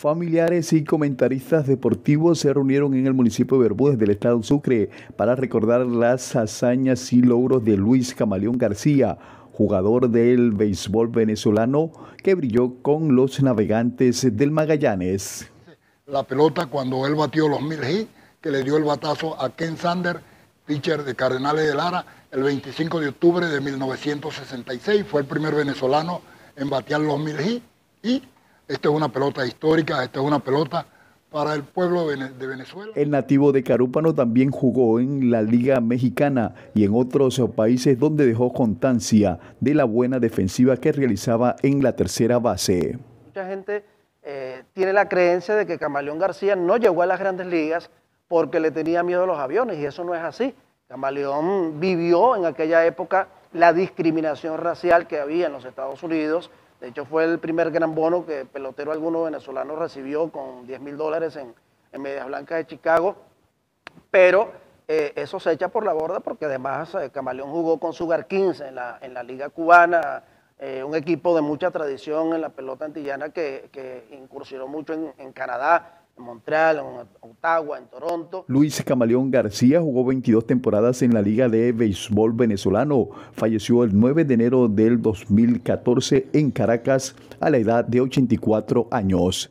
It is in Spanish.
Familiares y comentaristas deportivos se reunieron en el municipio de Bermúdez del estado Sucre para recordar las hazañas y logros de Luis Camaleón García, jugador del béisbol venezolano que brilló con los navegantes del Magallanes. La pelota cuando él batió los mil hits que le dio el batazo a Ken Sander, pitcher de Cardenales de Lara, el 25 de octubre de 1966, fue el primer venezolano en batear los mil y esta es una pelota histórica, esta es una pelota para el pueblo de Venezuela. El nativo de Carúpano también jugó en la Liga Mexicana y en otros países donde dejó constancia de la buena defensiva que realizaba en la tercera base. Mucha gente eh, tiene la creencia de que Camaleón García no llegó a las grandes ligas porque le tenía miedo a los aviones y eso no es así. Camaleón vivió en aquella época la discriminación racial que había en los Estados Unidos de hecho, fue el primer gran bono que pelotero alguno venezolano recibió con 10 mil dólares en, Medias Blancas de Chicago. Pero eh, eso se echa por la borda porque además eh, Camaleón jugó con Sugar 15 en la, Liga Cubana, eh, un equipo de mucha tradición en la pelota antillana que, que incursionó mucho en, en Canadá, Montreal, en Ottawa, en Toronto. Luis Camaleón García jugó 22 temporadas en la Liga de Béisbol venezolano. Falleció el 9 de enero del 2014 en Caracas a la edad de 84 años.